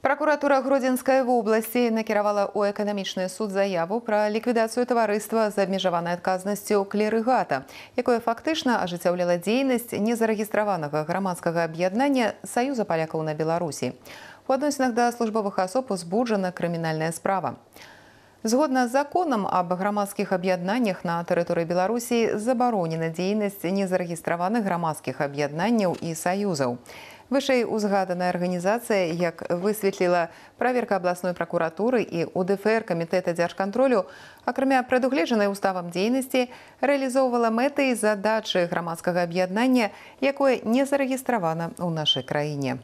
Прокуратура Гродзенскай области накіравала ў эканамічны суд заяву про ликвидацию товариства за абмежаванай отказностью клерыгата, якое фактично ажыццяўляла дзейнасць незарэгістраванага громадского объединения Союза поляков на Беларуси. У адносінах да службовых особ узбуджана криминальная справа. Згодна з законам об громадских объединениях на территории Беларуси забаронена деятельность незарэгістраваных громадских объединений и союзов. Вышэй узгаданая арганізацыя, як высветліла праверка абласной пракуратуры і УДФР камітэта дзяржкантролю, акрамя прадугледжанай уставам дзейнасці, рэалізоўвала мэты і задачы грамадскага аб'яднання, якое не зарэгістравана ў нашай краіне.